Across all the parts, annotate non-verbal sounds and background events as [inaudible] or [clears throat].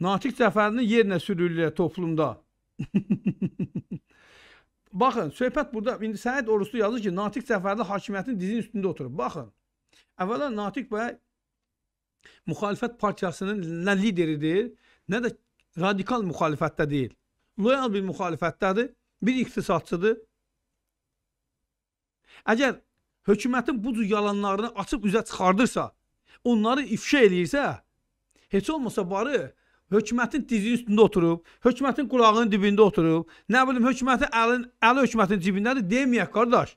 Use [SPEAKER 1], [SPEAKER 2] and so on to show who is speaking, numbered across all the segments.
[SPEAKER 1] Natiq Cəfərinin yerinə sürürlər toplumda. [laughs] Baxın, söhbət burada, indi Səid Oruçlu yazır ki, Natiq Cəfərli hakimiyyətin dizinin üstündə oturub. Baxın, əvvəla Natiq bəy müxalifət partiyasının nə lideridir, nə də radikal müxalifətdə deyil. Loyal bir müxalifətdədir, bir iqtisadçıdır. Əgər hökumətin bu cür yalanlarını açıb üzə çıxardırsa, onları ifşa eləyirsə, heç olmasa barı hökumətin dizinin üstündə oturub, hökumətin qulağının dibində oturub, nə bilim hökumətin əlin əli hökumətin cibindədir deməyək qardaş.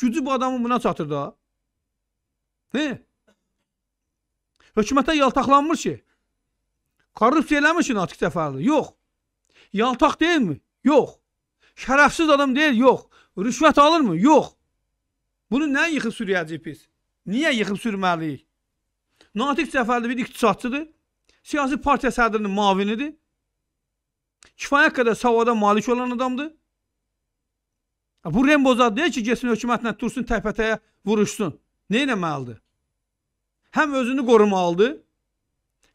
[SPEAKER 1] Gücü bu adamın buna çatır da. He? Hə? Hökumətə yaltaqlanmır ki. Korrupsiya eləmir ki, Natiq Cəfərli. Yox. Yaltaq deyilmi? Yox. Şərəfsiz adam deyil, yox. Rüşvət alırmı? Yox. Bunu nə yıxıb sürüyəcəyik biz? Niyə yıxıb sürməliyik? Natiq Cəfərli bir iqtisadçıdır. Siyasi partiya sədrinin mavinidir. Kifayət qədər savada malik olan adamdır. Bu Rembozad deyil ki, getsin hökumətlə dursun təpətəyə vuruşsun. Nə etməlidir? Həm özünü qorumalıdır,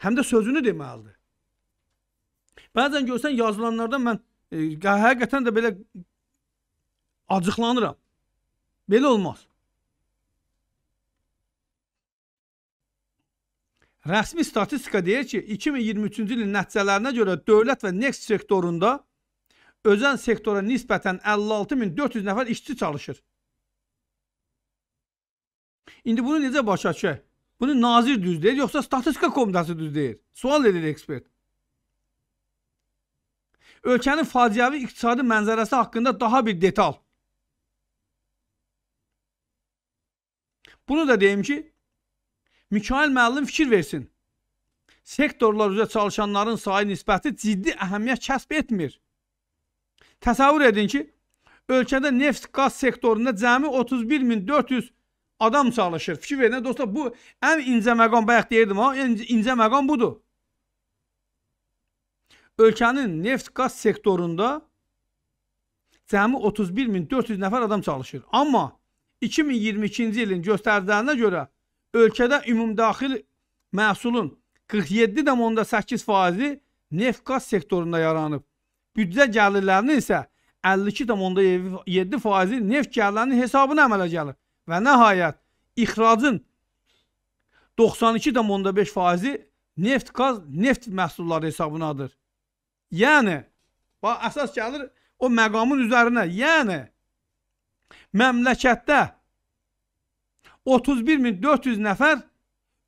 [SPEAKER 1] həm də sözünü deməlidir. Bəzən görsən yazılanlardan mən e, həqiqətən də belə acıqlanıram. Belə olmaz. Rəsmi statistika deyir ki, 2023-cü ilin nəticələrinə görə dövlət və neft sektorunda özən sektora nisbətən 56400 nəfər işçi çalışır. İndi bunu necə başa düşək? Bunu nazir düz deyir, yoxsa statistika komitəsi düz deyir? Sual edir ekspert. Ölkənin faciəvi iqtisadi mənzərəsi haqqında daha bir detal. Bunu da deyim ki, Mikail müəllim fikir versin. Sektorlar üzrə çalışanların sayı nisbəti ciddi əhəmiyyət kəsb etmir. Təsəvvür edin ki, ölkədə neft-qaz sektorunda cəmi 31400 adam çalışır. Fikir verin, hə, dostlar, bu ən incə məqam bayaq deyirdim, ha, ən incə məqam budur. Ölkənin neft-qaz sektorunda cəmi 31400 nəfər adam çalışır. Amma 2022-ci ilin göstəricilərinə görə ölkədə ümumdaxil məhsulun 47,8 faizi neft-qaz sektorunda yaranıb. Büdcə gəlirlərinin isə 52,7 faizi neft gəlirlərinin hesabına əmələ gəlir. Və nəhayət, ixracın 92,5 faizi neft-qaz, neft məhsulları hesabınadır. Yəni, bax, əsas gəlir o məqamın üzərinə. Yəni, məmləkətdə 31400 nəfər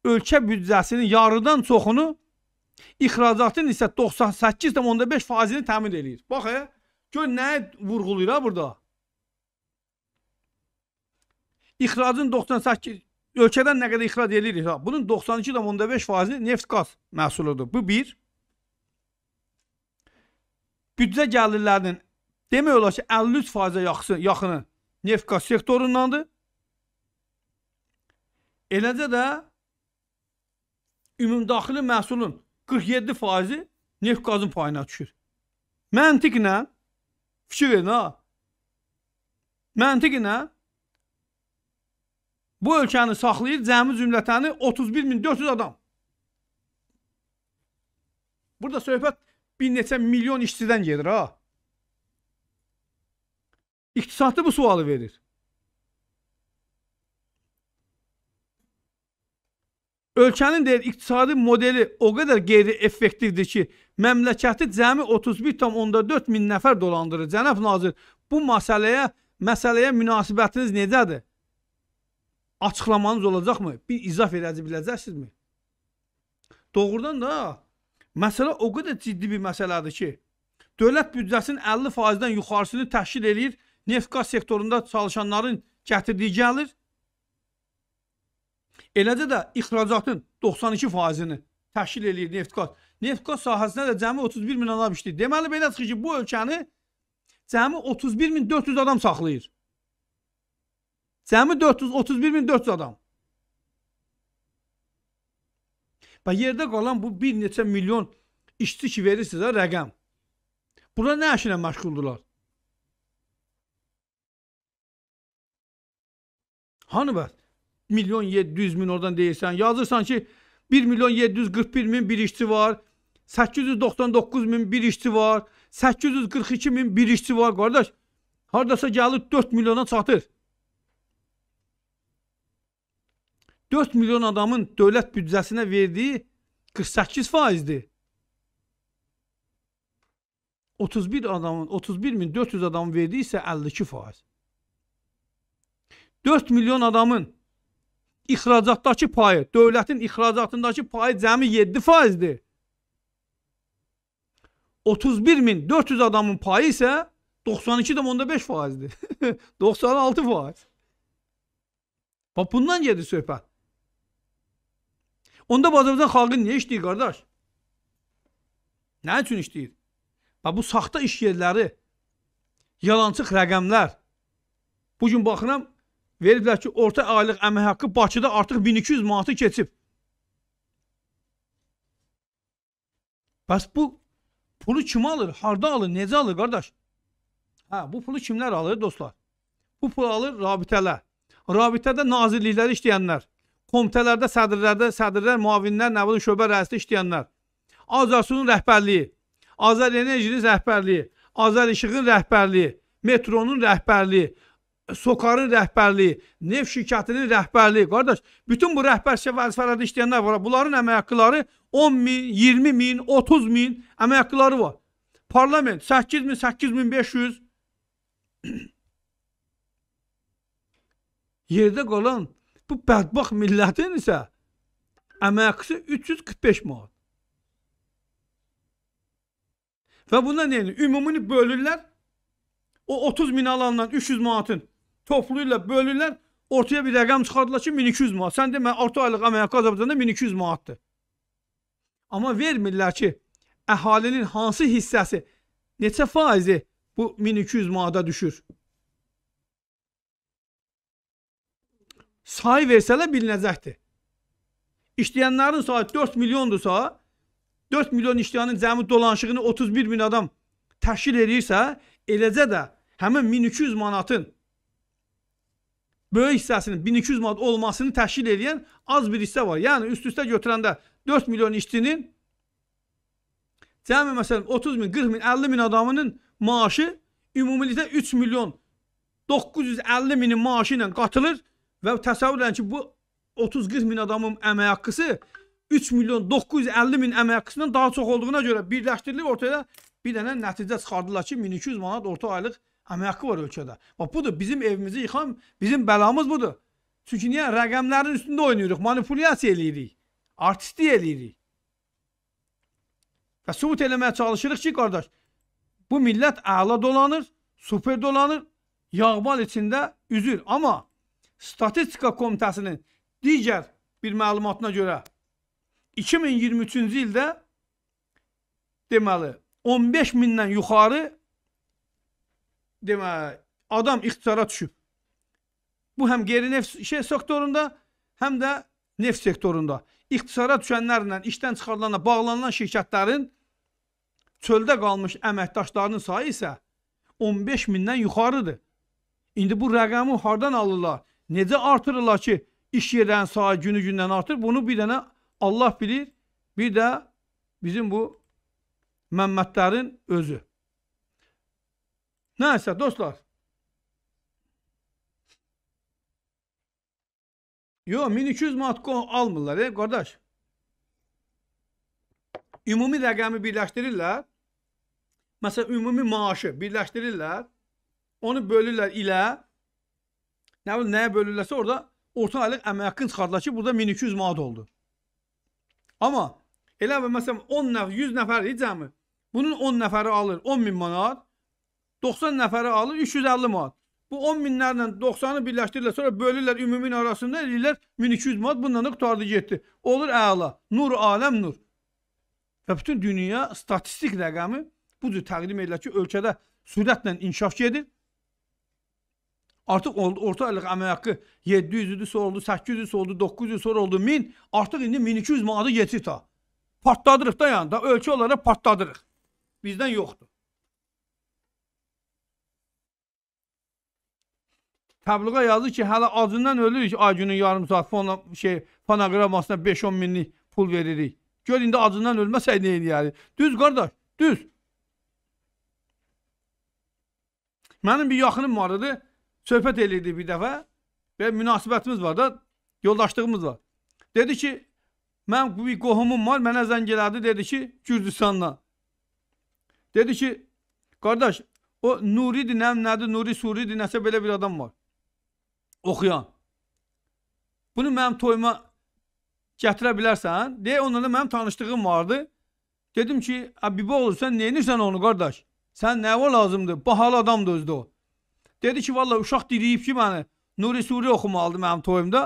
[SPEAKER 1] ölkə büdcəsinin yarıdan çoxunu ixracatın isə 98,5 faizini təmin eləyir. Bax, e, gör nəyə vurğuluyur ha burada? İxracın 98 ölkədən nə qədər ixrac eləyirik ha? Bunun 92,5 faizi neft-qaz məhsuludur. Bu bir. Büdcə gəlirlərinin demək olar ki 53 faizə yaxını neft-qaz sektorundandır. Eləcə də ümumdaxili məhsulun 47 faizi neft qazın payına düşür. Məntiqlə fikir verin ha. Məntiqlə bu ölkəni saxlayır cəmi cümlətəni 31400 adam. Burada söhbət bir neçə milyon işçidən gedir ha. İqtisadlı bu sualı verir. Ölkənin deyir iqtisadi modeli o qədər qeyri-effektivdir ki, məmləkəti cəmi 31.4 min nəfər dolandırır. Cənab nazir, bu məsələyə məsələyə münasibətiniz necədir? Açıqlamanız olacaqmı? Bir izah verəcə biləcəksinizmi? Doğrudan da məsələ o qədər ciddi bir məsələdir ki, dövlət büdcəsinin 50%-dən yuxarısını təşkil eləyir neft-qaz sektorunda çalışanların gətirdiyi gəlir Eləcə də ixracatın 92%-ni təşkil eləyir neft-qaz. Neft-qaz sahəsinə də cəmi 31 min adam işləyir. Deməli belə çıxır ki, bu ölkəni cəmi 31 min 400 adam saxlayır. Cəmi 400 31 min 400 adam. Və yerdə qalan bu bir neçə milyon işçi ki verirsiniz ha rəqəm. Bura nə işlə məşğuldurlar? Hanı bəs? milyon 700 min oradan deyirsən. Yazırsan ki 1 milyon 741 min bir işçi var. 899 min bir işçi var. 842 min bir işçi var qardaş. Hardasa gəlir 4 milyona çatır. 4 milyon adamın dövlət büdcəsinə verdiyi 48 faizdir. 31 adamın 31 min 400 adamın verdiyi isə 52 faiz. 4 milyon adamın ixracatdakı payı, dövlətin ixracatındakı payı cəmi 7%-dir. 31400 adamın payı isə 92,5%-dir. 96%. [laughs] Bax bundan gedir söhbət. Onda Azərbaycan xalqı niyə işləyir qardaş? Nə üçün işləyir? Bax bu saxta iş yerləri, yalançıq rəqəmlər. Bu gün baxıram veriblər ki, orta aylıq əmək haqqı Bakıda artıq 1200 manatı keçib. Bəs bu pulu kim alır? Harda alır? Necə alır qardaş? Hə, bu pulu kimlər alır dostlar? Bu pulu alır rabitələr. Rabitədə nazirliklərdə işləyənlər, komitələrdə sədrlərdə, sədrlər, müavinlər, nə bilim şöbə rəisdə işləyənlər, Azərsunun rəhbərliyi, Azər Enerjinin rəhbərliyi, Azər İşığın rəhbərliyi, metronun rəhbərliyi, SOCAR-ın rəhbərliyi, neft şirkətinin rəhbərliyi, qardaş, bütün bu rəhbər vəzifələrdə işləyənlər var. Bunların əmək haqqıları 10 min, 20 min, 30 min əmək haqqıları var. Parlament 8 min, 8 min 500. [clears throat] Yerdə qalan bu bədbax millətin isə əmək haqqısı 345 manat. Və bunda nə edir? Ümumini bölürlər. O 30 min alandan 300 manatın toplayırlar, bölürlər, ortaya bir rəqəm çıxardılar ki, 1200 manat. Sən demə, 6 aylıq əmək Azərbaycanda 1200 manatdır. Amma vermirlər ki, əhalinin hansı hissəsi, neçə faizi bu 1200 manata düşür? Say versələ bilinəcəkdir. İşləyənlərin sayı 4 milyondursa, 4 milyon işləyənin cəmi dolanışığını 31 min adam təşkil edirsə, eləcə də həmin 1200 manatın böyük hissəsinin 1200 manat olmasını təşkil edən az bir hissə var. Yəni üst-üstə götürəndə 4 milyon işçinin cəmi məsələn 30 min, 40 min, 50 min adamının maaşı ümumilikdə 3 milyon 950 minin maaşı ilə qatılır və təsəvvür edin ki, bu 30-40 min adamın əmək haqqısı 3 milyon 950 min əmək haqqısından daha çox olduğuna görə birləşdirilib ortaya bir dənə nəticə çıxardılar ki, 1200 manat orta aylıq Amma haqqı var ölkədə. Bax budur bizim evimizi yıxan, bizim bəlamız budur. Çünki niyə rəqəmlərin üstündə oynayırıq, manipulyasiya eləyirik, artistlik eləyirik. Və sübut eləməyə çalışırıq ki, qardaş, bu millət əla dolanır, super dolanır, yağbal içində üzür. Amma Statistika Komitəsinin digər bir məlumatına görə 2023-cü ildə deməli 15 mindən yuxarı demə adam ixtisara düşüb. Bu həm qeyri-neft şey sektorunda, həm də neft sektorunda ixtisara düşənlərlə, işdən çıxarılanla bağlanılan şirkətlərin çöldə qalmış əməkdaşlarının sayı isə 15 mindən yuxarıdır. İndi bu rəqəmi hardan alırlar? Necə artırırlar ki, iş yerlərinin sayı günü-gündən artır? Bunu bir dənə Allah bilir, bir də bizim bu Məmmədlərin özü. Neyse dostlar. Yo 1200 manat almırlar e qardaş. Ümumi rəqəmi birləşdirirlər. Məsələn ümumi maaşı birləşdirirlər. Onu bölürlər ilə nə bilim nəyə bölürlərsə orada orta aylıq əmək haqqını çıxardılar ki, burada 1200 manat oldu. Amma elə və məsələn 10 nəfər 100 nəfərdir cəmi. Bunun 10 nəfəri alır 10 min manat, 90 nəfəri alır 350 manat. Bu 10 minlərlə 90-ı birləşdirirlər, sonra bölürlər ümumin arasında eləyirlər 1200 manat. Bununla da qutardı getdi. Olur əla. Nur aləm nur. Və bütün dünya statistik rəqəmi bu cür təqdim edilir ki, ölkədə sürətlə inkişaf gedir. Artıq oldu, orta aylıq əmək haqqı 700-dürsə oldu, 800-dürsə oldu, 900-dürsə oldu, 1000. Artıq indi 1200 manatı yetişir ta. Partladırıq da yəni, da ölkə olaraq partladırıq. Bizdən yoxdur. Təbliğə yazır ki, hələ acından ölürük ay günün yarım saat fona, şey, fonoqramasına 5-10 minlik pul veririk. Gör indi acından ölməsək nə eləyərik? Düz qardaş, düz. Mənim bir yaxınım var idi, söhbət eləyirdi bir dəfə və münasibətimiz var da, yoldaşlığımız var. Dedi ki, mən bir qohumum var, mənə zəng elədi, dedi ki, Gürcüstandan. Dedi ki, qardaş, o Nuridir, nəm nədir, Nuri Suridir, nəsə belə bir adam var oxuyan. Bunu mənim toyuma gətirə bilərsən? Deyə onunla mənim tanışlığım vardı. Dedim ki, Əbiboğlu sən neyinirsən onu qardaş? Sən nəvə lazımdır? Bahalı adamdır özdə o. Dedi ki, valla uşaq diriyib ki məni. Nuri Suri oxumalıdır mənim toyumda.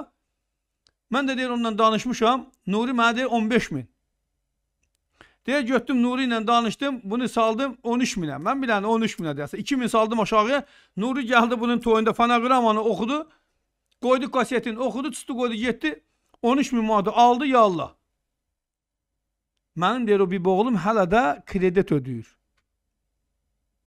[SPEAKER 1] Mən də deyir ondan danışmışam. Nuri mənə deyir 15 min. Deyə götdüm Nuri ilə danışdım. Bunu saldım 13 minə. Mən bilən 13 minə deyəsə. 2 min saldım aşağıya. Nuri gəldi bunun toyunda fonoqramanı oxudu. Qoydu kasetini, oxudu, çıxdı, qoydu, getdi. 13 min manatı aldı, ya Allah. Mənim deyir o bir boğulum hələ də kredit ödəyir.